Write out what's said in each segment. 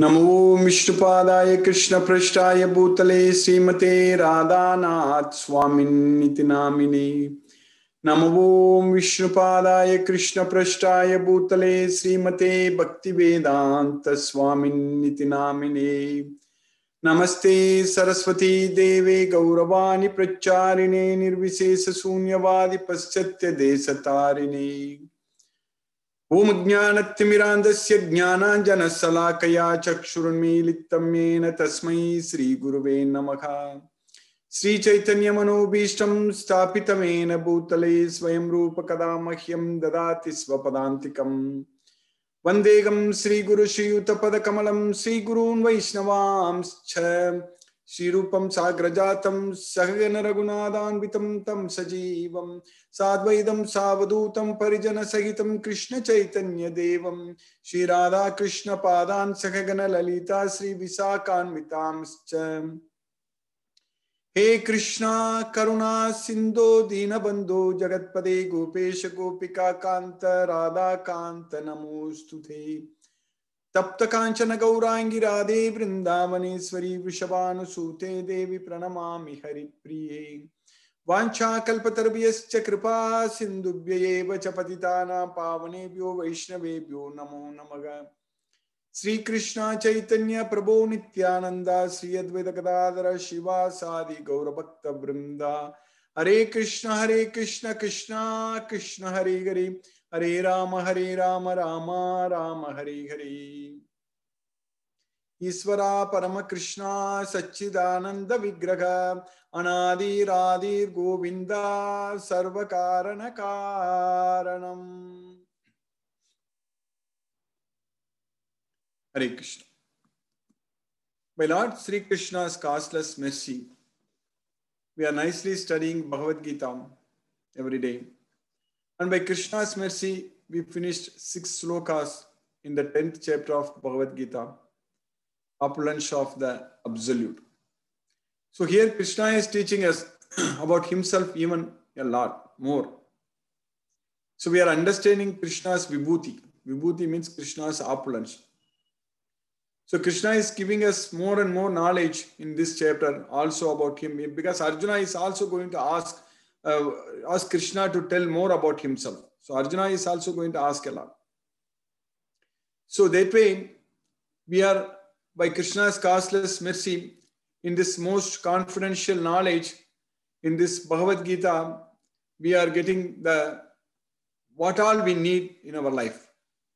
नमो विष्णुपादाय कृष्णपृष्ठाय भूतले श्रीमते राधानाथ स्वामिन्निति नामिने नमो विष्णुपादाय कृष्णपृष्ठाय भूतले श्रीमते भक्तिवेदान्त स्वामिन्निति नामिने नमस्ते सरस्वती देवे गौरवाणि प्रचारिणे निर्विशेषशून्यवादि पश्चात्यदेशतारिणे ओम ज्ञानतिमिरान्दस्य ज्ञानाञ्जनशलाकया चक्षुरुन्मीलितं येन तस्मै श्रीगुरुवे नमः श्रीचैतन्यमनोभीष्टं स्थापितमेन भूतले स्वयं रूपकदा मह्यं ददाति स्वपदान्तिकम् वन्देगं श्रीगुरुश्रीयुतपदकमलं श्रीगुरून् वैष्णवांश्च श्रीरूपं साग्रजातं सहगन रघुनादान्वितं तं सजीवं साद्वैतं सावधूतं परिजनसहितं कृष्णचैतन्यदेवं श्रीराधाकृष्णपादान् सहगनललिता श्रीविशाखान्वितांश्च हे कृष्णा करुणा सिन्धो दीनबन्धो जगत्पदे गोपेश गोपिका कान्त राधाकान्त नमोऽस्तु ते तप्त कांचन गौरांगी राधे वृंदावनेश्वरी वृषभानुसूते देवी प्रणमा हरिप्रिय वाछा कल्पतर्भ्य कृपा सिंधुभ्य पति पावनेभ्यो वैष्णवेभ्यो नमो नम श्री कृष्ण चैतन्य प्रभो निनंद श्री अद्वैत गदाधर शिवा सादि गौरभक्तवृंदा हरे कृष्ण हरे कृष्ण कृष्ण कृष्ण हरे हरे हरे राम हरे राम राम राम हरे हरे ईश्वरा परम कृष्णा सच्चिदानंद विग्रह अनादिरादिर गोविंद सर्व कारण कारणम हरे Krishna By Lord Sri Krishna's costless mercy, we are nicely studying Bhagavad Gita every day. And by Krishna's mercy, we finished six slokas in the 10th chapter of Bhagavad Gita, Opulence of the Absolute. So here Krishna is teaching us about himself even a lot more. So we are understanding Krishna's Vibhuti. Vibhuti means Krishna's opulence. So Krishna is giving us more and more knowledge in this chapter also about him because Arjuna is also going to ask uh, ask Krishna to tell more about himself. So Arjuna is also going to ask a lot. So that way, we are by Krishna's costless mercy in this most confidential knowledge, in this Bhagavad Gita, we are getting the what all we need in our life,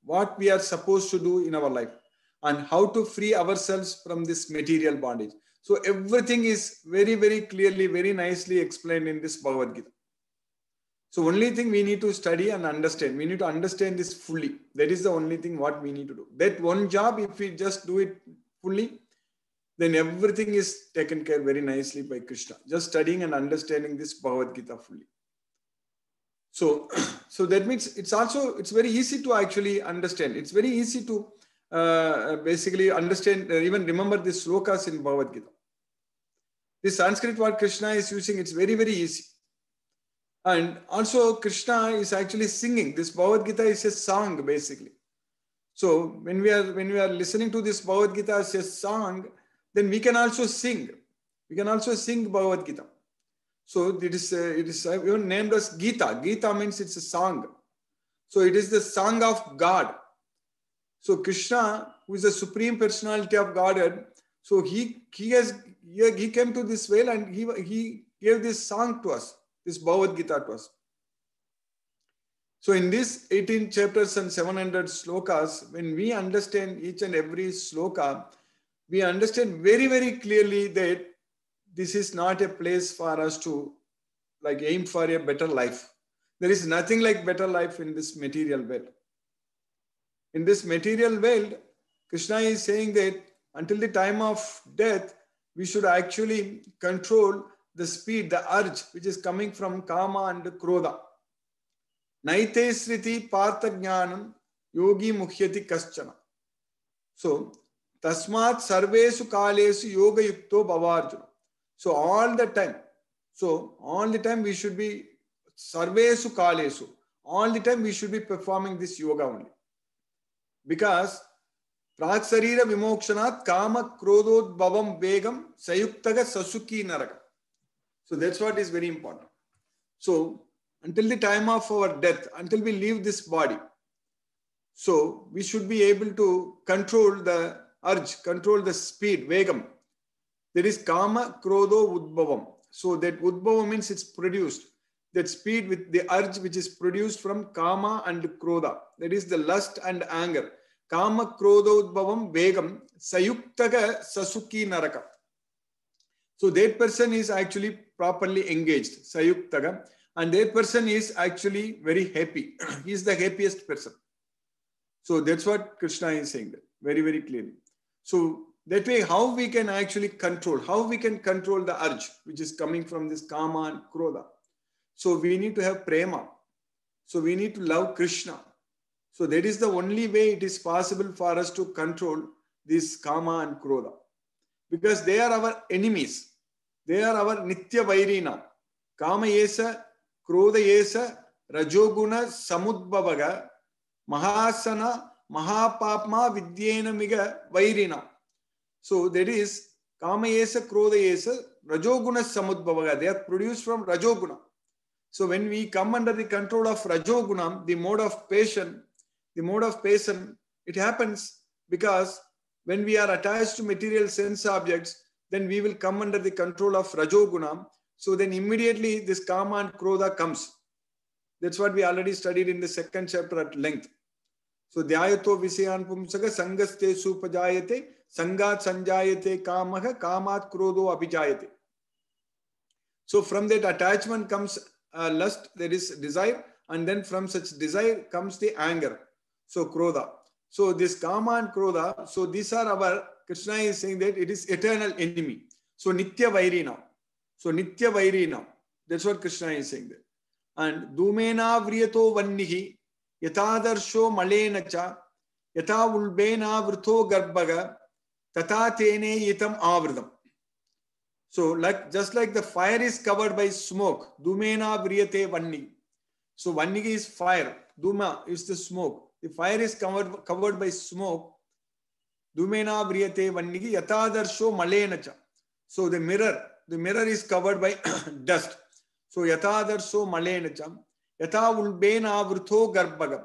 what we are supposed to do in our life, and how to free ourselves from this material bondage. So everything is very, very clearly, very nicely explained in this Bhagavad Gita. So only thing we need to study and understand. We need to understand this fully. That is the only thing what we need to do. That one job, if we just do it fully, then everything is taken care very nicely by Krishna. Just studying and understanding this Bhagavad Gita fully. So, so that means it's also it's very easy to actually understand. It's very easy to uh, basically understand, uh, even remember these slokas in Bhagavad Gita the Sanskrit word Krishna is using, it's very, very easy. And also, Krishna is actually singing. This Bhagavad Gita is a song, basically. So when we are when we are listening to this Bhagavad Gita as a song, then we can also sing. We can also sing Bhagavad Gita. So it is uh, it is uh, even named as Gita. Gita means it's a song. So it is the song of God. So Krishna, who is the supreme personality of Godhead, so he he has he came to this veil and he, he gave this song to us, this Bhagavad Gita to us. So in this 18 chapters and 700 slokas, when we understand each and every sloka, we understand very, very clearly that this is not a place for us to like aim for a better life. There is nothing like better life in this material world. In this material world, Krishna is saying that until the time of death, we should actually control the speed, the urge, which is coming from kama and krodha. Naite sriti partha jnanam yogi mukhyati kaschana. So, tasmat sarvesu kalesu yoga yukto bhavarjuna. So, all the time. So, all the time we should be sarvesu kalesu. All the time we should be performing this yoga only. Because प्राग शरीर विमोक्षणात् काम क्रोधोद्भवम वेगम संयुक्त ससुकी नरक so that's what is very important so until the time of our death until we leave this body so we should be able to control the urge control the speed vegam there is kama krodho udbhavam so that udbhava means it's produced that speed with the urge which is produced from kama and krodha that is the lust and anger krodha, క్రోధోద్భవం வேகம் சயுக்தக sasukhi naraka. so that person is actually properly engaged sayuktaga and that person is actually very happy he is the happiest person so that's what krishna is saying there, very very clearly so that way how we can actually control how we can control the urge which is coming from this kama and krodha so we need to have prema so we need to love krishna so that is the only way it is possible for us to control this kama and krodha. Because they are our enemies. They are our nitya vairina. Kama yesa, krodha yesa, rajoguna samudbhavaga, mahasana, mahapapma vidyena miga vairina. So that is kama yesa, krodha yesa, rajoguna samudbhavaga. They are produced from rajoguna. So when we come under the control of rajoguna, the mode of passion, the mode of passion, it happens because when we are attached to material sense objects, then we will come under the control of rajogunam. So then immediately this Kama and Krodha comes. That's what we already studied in the second chapter at length. So Dhyayato Visayan Pumsaka Sangaste Supajayate Sangat Sanjayate Kamaha Kamat Krodho Abhijayate. So from that attachment comes uh, lust, there is desire, and then from such desire comes the anger. So Krodha. So this Kama and Krodha, so these are our, Krishna is saying that it is eternal enemy. So Nitya Vairi now. So Nitya Vairi now. That's what Krishna is saying there. And Dumena Vriyato Vannihi, Yatadarsho Malenacha, Yata Ulbena Vrito Garbhaga, Tata Tene Yitam Avridam. So like just like the fire is covered by smoke, Dumena Vriyate Vanni. So Vannigi is fire, Duma is the smoke. the fire is covered, covered by smoke. Dumena vriyate vannigi yatadarsho malenacha. So the mirror, the mirror is covered by dust. So yatadarsho malenacha. Yatha ulbena vrutho garbhagam.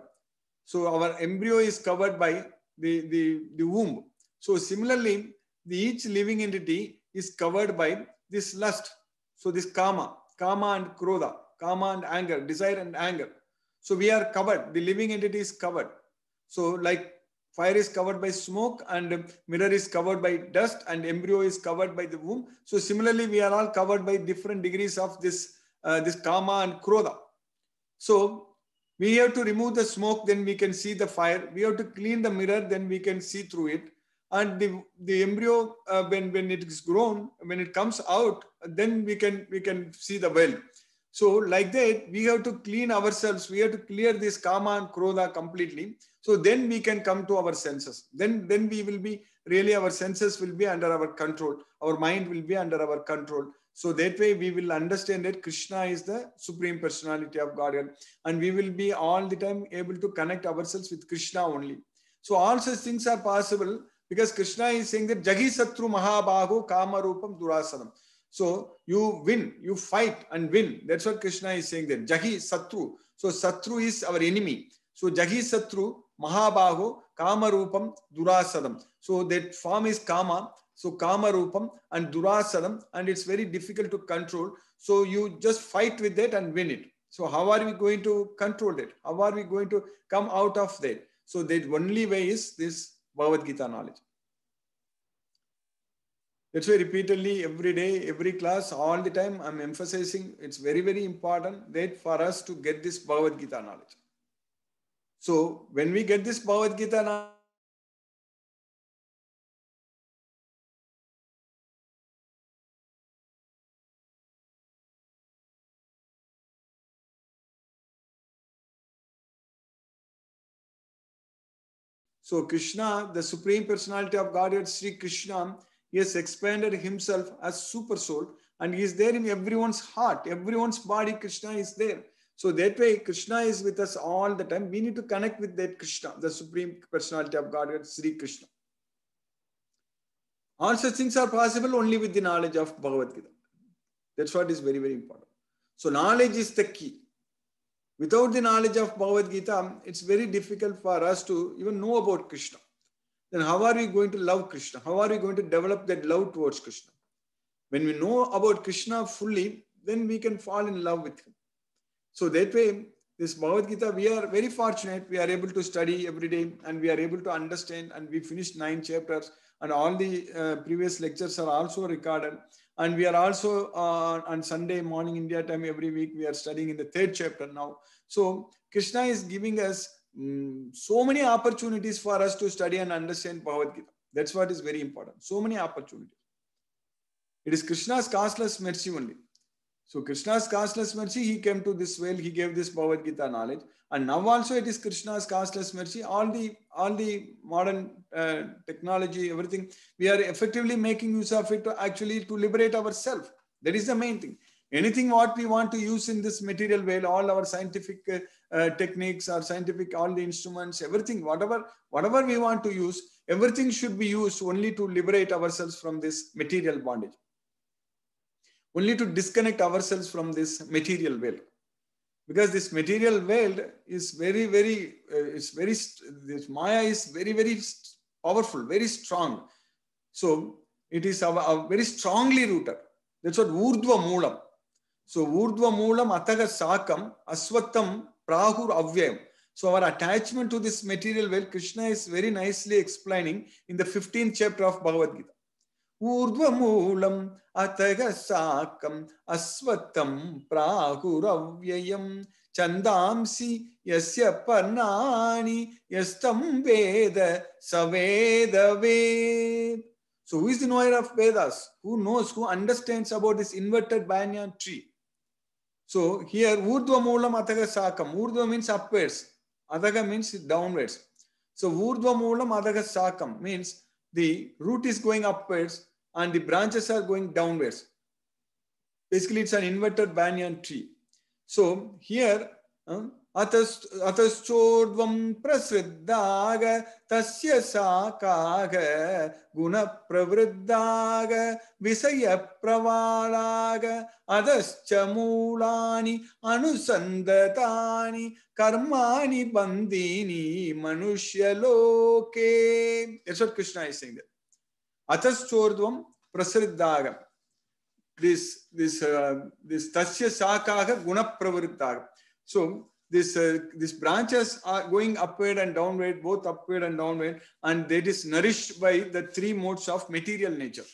So our embryo is covered by the, the, the womb. So similarly, the, each living entity is covered by this lust. So this karma, karma and krodha, karma and anger, desire and anger. So we are covered. The living entity is covered. So like fire is covered by smoke and mirror is covered by dust and embryo is covered by the womb. So similarly, we are all covered by different degrees of this, uh, this karma and krodha. So we have to remove the smoke, then we can see the fire. We have to clean the mirror, then we can see through it. And the, the embryo, uh, when, when it is grown, when it comes out, then we can, we can see the world. So, like that, we have to clean ourselves. We have to clear this karma and krodha completely. So then we can come to our senses. Then, then we will be really our senses will be under our control. Our mind will be under our control. So that way we will understand that Krishna is the supreme personality of Godhead, and we will be all the time able to connect ourselves with Krishna only. So all such things are possible because Krishna is saying that Jagi Satru Mahabaho Kamarupam Durasanam. So you win, you fight and win. That's what Krishna is saying there. Jahi Satru. So Satru is our enemy. So Jahi Satru, Mahabaho, Kama Rupam, Durasadam. So that form is Kama. So Kama Rupam and Durasadam, and it's very difficult to control. So you just fight with that and win it. So how are we going to control that? How are we going to come out of that? So the only way is this Bhagavad Gita knowledge. That's why repeatedly, every day, every class, all the time, I'm emphasizing it's very, very important that for us to get this Bhagavad Gita knowledge. So when we get this Bhagavad Gita knowledge, So Krishna, the Supreme Personality of Godhead, Sri Krishna, he has expanded himself as super soul and he is there in everyone's heart, everyone's body. Krishna is there. So that way, Krishna is with us all the time. We need to connect with that Krishna, the Supreme Personality of Godhead, Sri Krishna. All such things are possible only with the knowledge of Bhagavad Gita. That's what is very, very important. So, knowledge is the key. Without the knowledge of Bhagavad Gita, it's very difficult for us to even know about Krishna then how are we going to love Krishna? How are we going to develop that love towards Krishna? When we know about Krishna fully, then we can fall in love with him. So that way, this Bhagavad Gita, we are very fortunate. We are able to study every day and we are able to understand and we finished nine chapters and all the uh, previous lectures are also recorded. And we are also uh, on Sunday morning India time every week, we are studying in the third chapter now. So Krishna is giving us Mm, so many opportunities for us to study and understand Bhagavad Gita. That's what is very important. So many opportunities. It is Krishna's costless mercy only. So Krishna's costless mercy, he came to this well, he gave this Bhagavad Gita knowledge. And now also it is Krishna's costless mercy. All the all the modern uh, technology, everything, we are effectively making use of it to actually to liberate ourselves. That is the main thing. Anything what we want to use in this material world, all our scientific uh, uh, techniques or scientific all the instruments everything whatever whatever we want to use everything should be used only to liberate ourselves from this material bondage only to disconnect ourselves from this material world because this material world is very very uh, it's very this maya is very very powerful very strong so it is a, a very strongly rooted that's what urdhva moolam so urdhva moolam ataga sakam asvatam prahur avyayam. So our attachment to this material well, Krishna is very nicely explaining in the 15th chapter of Bhagavad Gita. ऊर्ध्वमूलम् अतः साकम् अश्वत्थम् प्राहुरव्ययम् छन्दांसि यस्य पर्णानि यस्तं वेद स वेद वेद So who is the knower of Vedas? Who knows, who understands about this inverted banyan tree? So here urdhva moolam adhaga sakam. Urdhva means upwards. Adhaga means downwards. So urdhva moolam adhaga sakam means the root is going upwards and the branches are going downwards. Basically, it's an inverted banyan tree. So here, um, அத்தோர்வம் பிரசிருத்தாக தஸ்ய சாக்காக குணப்பிரவருத்தாக விஷய பிரவாளாக அதச்ச மூலானி அனுசந்ததானி கர்மாணி பந்தினி மனுஷலோகே யசோத் Krishna is saying அத்தோர்வம் பிரசிருத்தாக திஸ் திஸ் திஸ் தஸ்ய சாக்காக குணப்பிரவருத்தாக so this uh, these branches are going upward and downward, both upward and downward, and that is nourished by the three modes of material nature.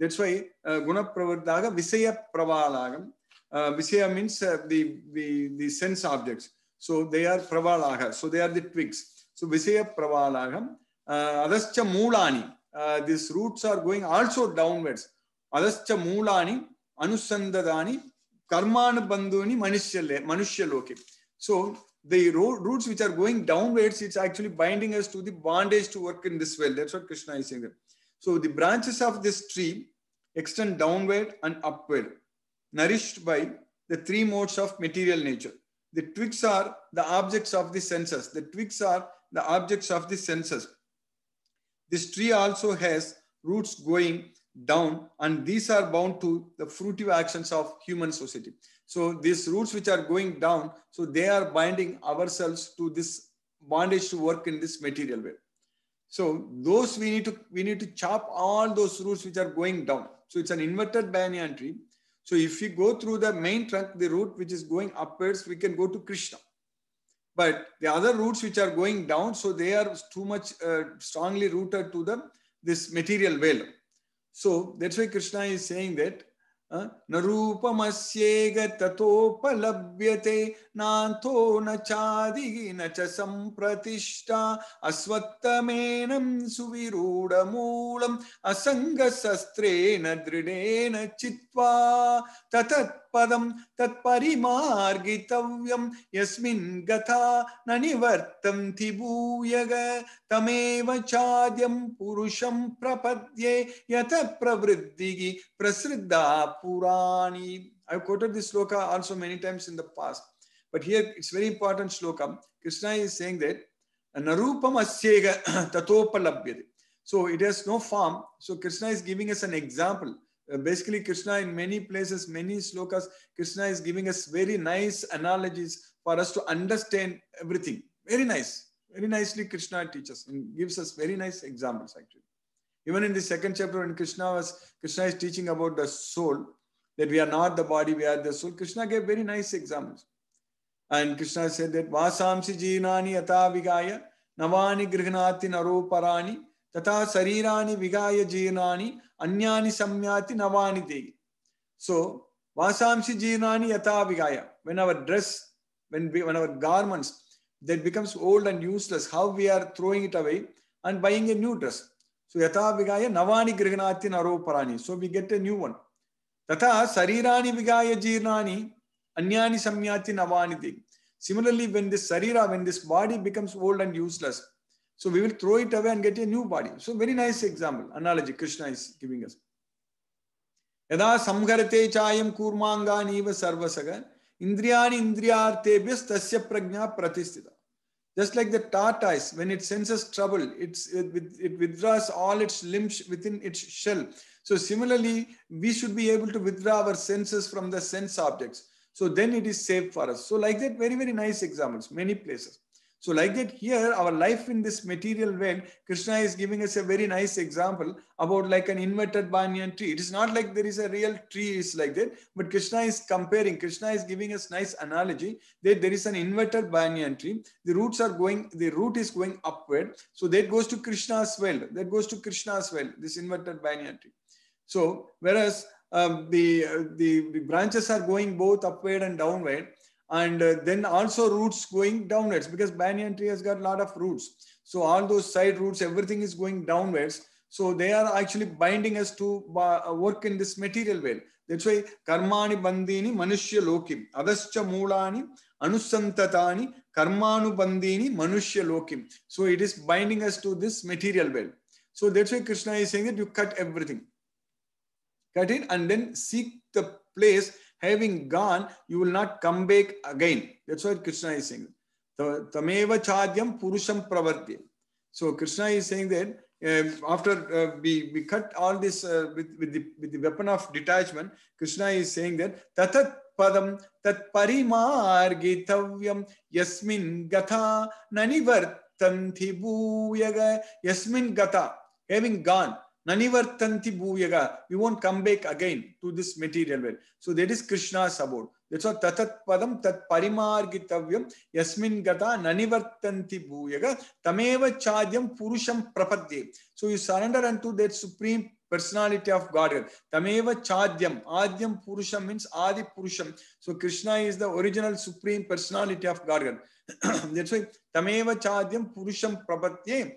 That's why guna uh, gunapravadaga visaya pravalagam. Uh, visaya means uh, the, the, the sense objects. So they are pravalaga. So they are the twigs. So visaya pravalagam. Uh, adascha mulani. Uh, these roots are going also downwards. Adascha mulani, anusandadani, karmanabandhuni, manushya, manushya loke. So the roots which are going downwards, it's actually binding us to the bondage to work in this well. That's what Krishna is saying there. So the branches of this tree extend downward and upward, nourished by the three modes of material nature. The twigs are the objects of the senses. The twigs are the objects of the senses. This tree also has roots going down and these are bound to the fruitive actions of human society so these roots which are going down so they are binding ourselves to this bondage to work in this material way so those we need to we need to chop all those roots which are going down so it's an inverted banyan tree so if we go through the main trunk the root which is going upwards we can go to krishna but the other roots which are going down so they are too much uh, strongly rooted to the this material veil so that's why Krishna is saying that नरूपमस्येग ततोपलभ्यते नान्तो न चादि न च सम्प्रतिष्ठा अस्वत्तमेनं सुविरूढमूलम् असङ्गशस्त्रेण दृढेन चित्वा ततत् तत्पदं तत्परिमार्गितव्यं यस्मिन् गता न निवर्तन्ति भूयग तमेव चाद्यं पुरुषं प्रपद्ये यत प्रवृद्धिः प्रसृद्धा पुराणि I quoted this sloka also many times in the past. But here it's very important sloka. Krishna is saying that Narupam asyega tatopalabhyate. So it has no form. So Krishna is giving us an example Uh, basically krishna in many places many slokas krishna is giving us very nice analogies for us to understand everything very nice very nicely krishna teaches and gives us very nice examples actually even in the second chapter when krishna was krishna is teaching about the soul that we are not the body we are the soul krishna gave very nice examples and krishna said that vasamsi jinani yata vigaya navani grihnati naruparani Tata Sarirani Vigaya Jirnani Anyani Samyati Navani So, Vasamsi Jirnani Yata Vigaya. When our dress, when, when our garments, they becomes old and useless, how we are throwing it away and buying a new dress. So, Yata Vigaya Navani Grignati So, we get a new one. Tata Sarirani Vigaya Jirnani Anyani Samyati Navani Similarly, when this body becomes old and useless, so we will throw it away and get a new body. So very nice example, analogy Krishna is giving us. Yada samgarate chayam kurmanga niva sarvasaga indriyani indriyartebhyas tasya prajna pratisthita. Just like the tortoise, when it senses trouble, it withdraws all its limbs within its shell. So similarly, we should be able to withdraw our senses from the sense objects. So then it is safe for us. So like that, very, very nice examples, many places. So, like that, here our life in this material world, Krishna is giving us a very nice example about like an inverted banyan tree. It is not like there is a real tree is like that, but Krishna is comparing. Krishna is giving us nice analogy that there is an inverted banyan tree. The roots are going. The root is going upward. So that goes to Krishna's well. That goes to Krishna's well. This inverted banyan tree. So whereas um, the, uh, the, the branches are going both upward and downward and uh, then also roots going downwards because banyan tree has got a lot of roots. So all those side roots, everything is going downwards. So they are actually binding us to uh, work in this material well That's why karmani bandini manushya lokim adascha mulani anusantatani karmanu bandini manushya lokim. So it is binding us to this material well. So that's why Krishna is saying that you cut everything. Cut it and then seek the place having gone, you will not come back again. That's what Krishna is saying. Tameva chadyam purusham pravarti. So Krishna is saying that uh, after uh, we, we cut all this uh, with, with, the, with the weapon of detachment, Krishna is saying that tatat padam tat parimargitavyam yasmin gatha nanivartanti bhuyaga yasmin gatha. Having gone, Nanivartanti Bhuvyaga, We won't come back again to this material world. So that is Krishna's abode. That's what tatat padam tat parimargitavyam yasmin gata nanivartanti bhuyaga tameva chadyam purusham prapadye. So you surrender unto that supreme personality of Godhead. Tameva Chadyam. Adyam Purusham means Adi Purusham. So Krishna is the original supreme personality of Godhead. That's why Tameva Chadyam Purusham Prapatye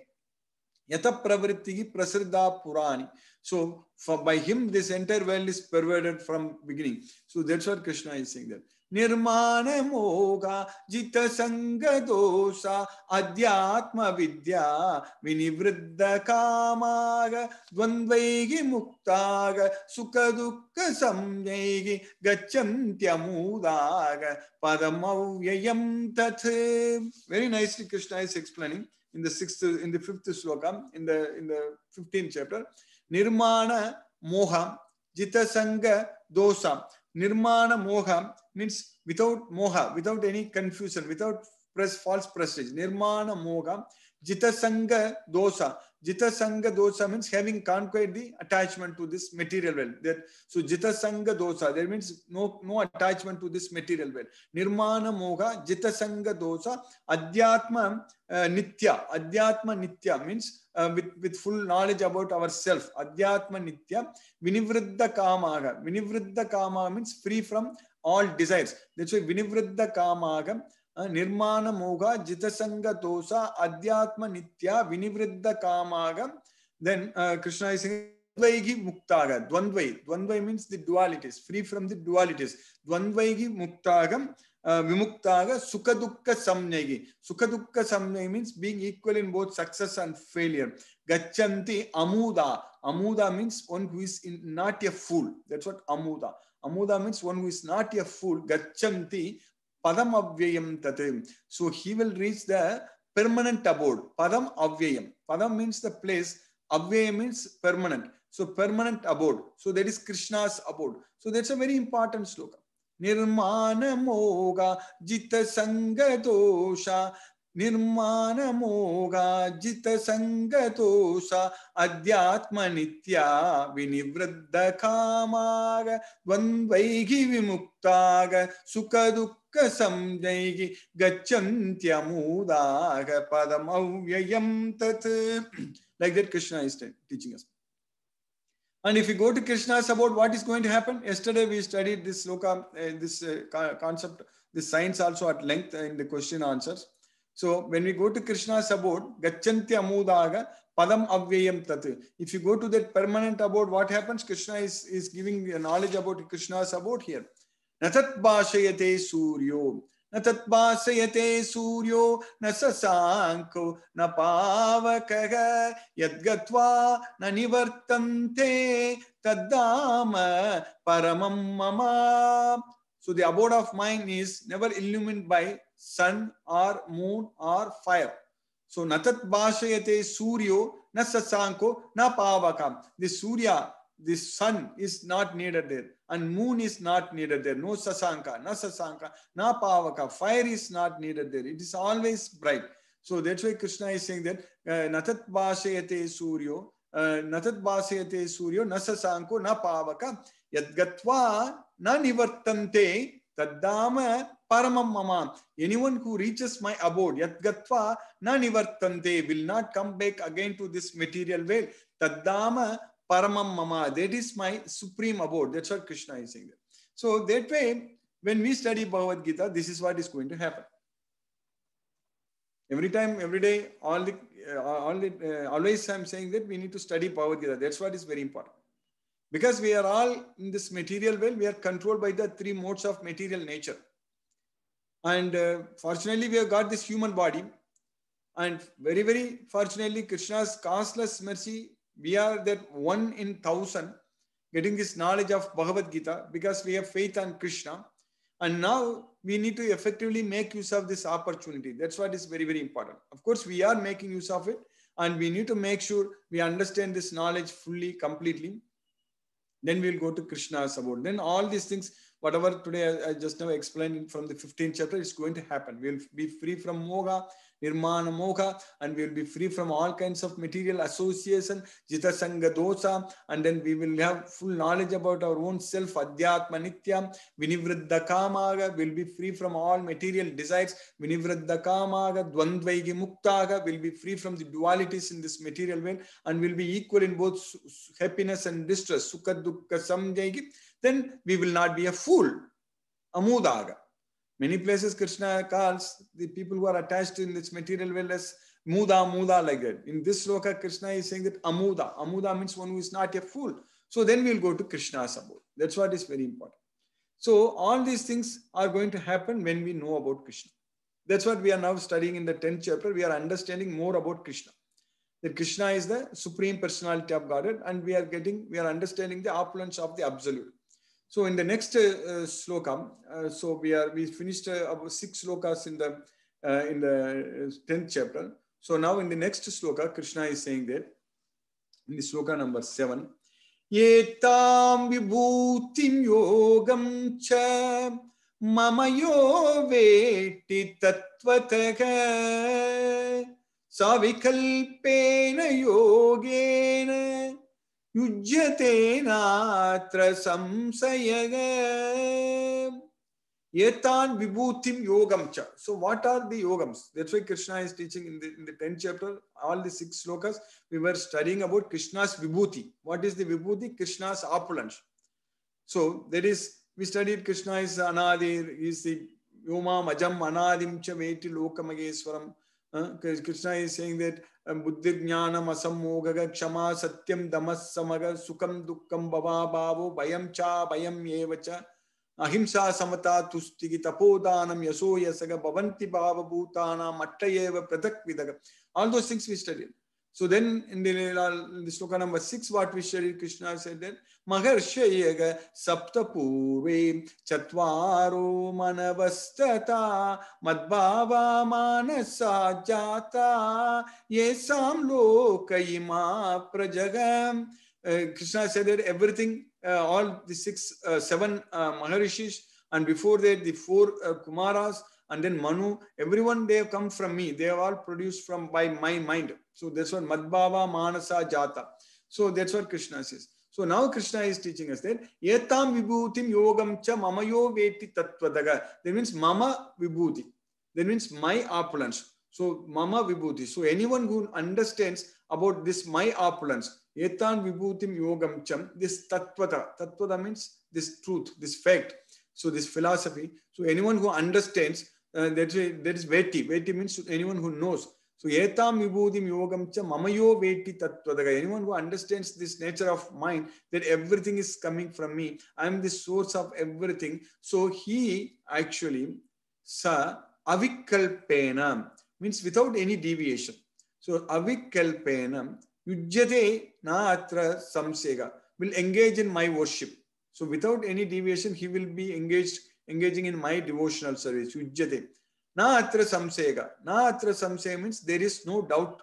Yata pravrittihi prasrida purani. So for, by him this entire world is perverted from beginning. So that's what Krishna is saying there. निर्माण मोगा जित संग दोषा अध्यात्म विद्या विनिवृद्ध कामाग द्वन्द्वैः मुक्ताग सुख दुःख संज्ञैः गच्छन्त्यमूदाग पदमव्ययम् तत् very nicely Krishna is explaining in the sixth, in the fifth slokam, in the in the 15th chapter, Nirmana Jita Sangha Dosam. Nirmana Moham means without moha, without any confusion, without press false prestige. Nirmana moga, jita sanga dosa. Jita sanga dosa means having conquered the attachment to this material world. so jita sanga dosa. There means no no attachment to this material world. Nirmana moga, jita sanga dosa, Adyatma uh, nitya. Adyatma nitya means uh, with, with full knowledge about ourself. Adyatma nitya. Vinivriddha kamaga. Vinivriddha kamaga means free from all desires. That's why Vinivriddha kamaga. ನಿರ್ಮಾಣ ಮೋಘ ಜಿತಸಂಗ ದೋಷ ಅಧ್ಯಾತ್ಮ ನಿತ್ಯ ವಿನಿವೃದ್ಧ ಕಾಮಾಗ then Krishna is ದ್ವೈಗಿ ಮುಕ್ತಾಗ ದ್ವಂದ್ವೈ ದ್ವಂದ್ವೈ means the dualities free from the dualities ದ್ವಂದ್ವೈಗಿ ಮುಕ್ತಾಗ ವಿಮುಕ್ತಾಗ ಸುಖ ದುಃಖ ಸಂಜ್ಞೆಗೆ ಸುಖ ದುಃಖ ಸಂಜ್ಞೆ means being equal in both success and failure ಗಚ್ಚಂತಿ ಅಮೂದ ಅಮೂದ means one who is in not a fool that's what ಅಮೂದ ಅಮೂದ means one who is not a fool ಗಚ್ಚಂತಿ padam avyayam tatu. So he will reach the permanent abode. Padam avyayam. Padam means the place. Avyayam means permanent. So permanent abode. So that is Krishna's abode. So that's a very important sloka. ನಿರ್ಮಾನ ಮೋಗ ಜಿತ ಸಂಗ ದೋಷ निर्माणमोगाजितसङ्गतोषा अध्यात्मनित्या विनिवृद्धकामाग द्वन्द्वैः विमुक्ताग सुखदुःखसंज्ञैः गच्छन्त्यमूदाग पदमव्ययं तत् like that krishna is teaching us and if you go to krishna's about what is going to happen yesterday we studied this sloka uh, this uh, concept this science also at length in the question answers So when we go to Krishna's abode, Gachanti Amudaga, Padam Avyayam Tat. If you go to that permanent abode, what happens? Krishna is, is giving knowledge about Krishna's abode here. Natat Bhashayate Suryo. न suryo, सूर्यो न ससाङ्को न पावकः यद्गत्वा न निवर्तन्ते So the abode of mind is never illumined by sun or moon or fire. So natat bhashayate suryo na sasanko na pavakam. The surya, the sun is not needed there and moon is not needed there. No sasanka, na sasanka, na pavaka. Fire is not needed there. It is always bright. So that's why Krishna is saying that uh, natat bhashayate suryo नतद uh, भाषयते suryo न ससांको na पावक यदगत्वा na निवर्तन्ते tadama paramam mama. Anyone who reaches my abode, yat gatva na nivartante, will not come back again to this material world. Taddama paramam mama. That is my supreme abode. That's what Krishna is saying there. So that way, when we study Bhagavad Gita, this is what is going to happen. Every time, every day, all the, uh, all the uh, always I'm saying that we need to study Bhagavad Gita. That's what is very important. Because we are all in this material world, we are controlled by the three modes of material nature. And uh, fortunately, we have got this human body. And very, very fortunately, Krishna's costless mercy, we are that one in thousand getting this knowledge of Bhagavad Gita because we have faith on Krishna. And now we need to effectively make use of this opportunity. That's what is very, very important. Of course, we are making use of it and we need to make sure we understand this knowledge fully, completely. Then we'll go to Krishna's about. Then all these things whatever today I, I, just now explained from the 15th chapter is going to happen. We'll be free from moga, nirmana moga, and we'll be free from all kinds of material association, jita sangha dosa, and then we will have full knowledge about our own self, adhyatma nityam, vinivriddha kamaga, we'll be free from all material desires, vinivriddha kamaga, dvandvaigi muktaga, we'll be free from the dualities in this material world, and we'll be equal in both happiness and distress, sukha dukkha samjaigi, then we will not be a fool. Amudaga. Many places Krishna calls the people who are attached in this material world as muda, muda, like that. In this sloka, Krishna is saying that amuda. Amuda means one who is not a fool. So then we'll go to Krishna's abode. That's what is very important. So all these things are going to happen when we know about Krishna. That's what we are now studying in the 10th chapter. We are understanding more about Krishna. That Krishna is the supreme personality of Godhead, and we are getting, we are understanding the opulence of the absolute. So in the next uh, sloka, uh, so we are we finished uh, about six slokas in the uh, in the tenth chapter. So now in the next sloka, Krishna is saying that in the sloka number seven, yetam vibhutim yogam cha मम यो वेट्टि तत्त्वतः सविकल्पेन योगेन யுஜ்யதேனாத்ர சம்சயக ஏதான் விபூத்திம் யோகம் ச so what are the யோகம்ஸ் that's why Krishna is teaching in the in the tenth chapter all the six slokas we were studying about Krishna's விபூதி what is the விபூதி Krishna's opulence so there is we studied Krishna is அனாதி is the யோமாம் அஜம் அனாதிம் ச வேட்டி லோகமகேஸ்வரம் Krishna is saying that बुद्धिर्ज्ञानम असमोग क्षमा सत्यम दमस समग सुखम दुखम भवा भावो भयम चा भयम एव च अहिंसा समता तुस्ति तपोदानम यशो यसग भवन्ति भावभूतानाम अट्ट एव पृथक् vidaga all those things we studied so then in the in the sloka number 6 what we studied krishna said that महर्षयग सप्तपूर्वे चत्वारो मनवस्तता मद्भावा मानसा जाता ये लोक इमा प्रजग Krishna said that everything uh, all the six uh, seven uh, maharishis and before and then manu everyone they have come from me they have all produced from by my mind so that's what madbhava manasa jata so that's what krishna says So now Krishna is teaching us that Yatam Vibhutim Yogam Cha Mama Veti Tatvadaga. That means Mama Vibhuti. That means my opulence. So Mama Vibhuti. So anyone who understands about this my opulence, Yatam Vibhutim Yogam Cham, this Tatvada. Tatvada means this truth, this fact. So this philosophy. So anyone who understands, uh, that is Veti. Veti means anyone who knows. So etam vibhudim yogam cha mamayo veti tattvadaga. Anyone who understands this nature of mind, that everything is coming from me, I am the source of everything. So he actually sa avikalpena means without any deviation. So avikalpena yujyate na atra samsega will engage in my worship. So without any deviation, he will be engaged, engaging in my devotional service. Yujyate. Na atra samsega. Na atra samsaya means there is no doubt.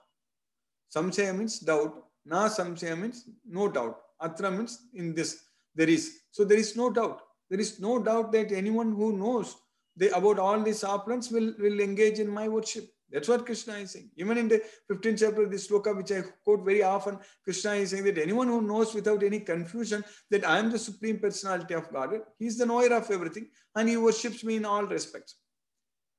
Samsaya means doubt. Na samsaya means no doubt. Atra means in this. There is. So there is no doubt. There is no doubt that anyone who knows the, about all these opulence will, will engage in my worship. That's what Krishna is saying. Even in the 15th chapter of this sloka, which I quote very often, Krishna is saying that anyone who knows without any confusion that I am the Supreme Personality of Godhead, he is the knower of everything, and he worships me in all respects.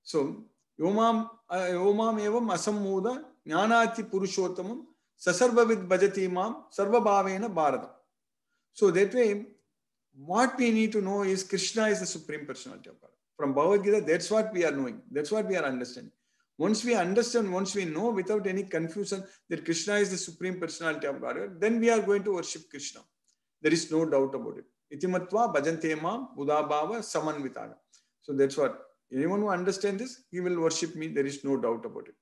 So Yomam uh, Yomam evam asammuda jnanati purushottamam sasarvavid bhajati mam sarvabhavena bharatam. So that way, what we need to know is Krishna is the Supreme Personality of God. From Bhagavad Gita, that's what we are knowing. That's what we are understanding. Once we understand, once we know without any confusion that Krishna is the Supreme Personality of God, then we are going to worship Krishna. There is no doubt about it. Itimatva bhajante mam bhava samanvitana. So that's what Anyone who understands this, he will worship me. There is no doubt about it.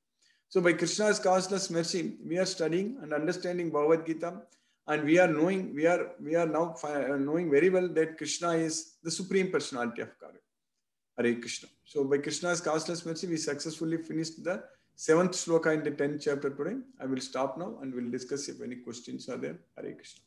So by Krishna's causeless mercy, we are studying and understanding Bhagavad Gita, and we are knowing, we are, we are now uh, knowing very well that Krishna is the supreme personality of God. Hare Krishna. So by Krishna's causeless mercy, we successfully finished the seventh sloka in the 10th chapter today. I will stop now and we'll discuss if any questions are there. Hare Krishna.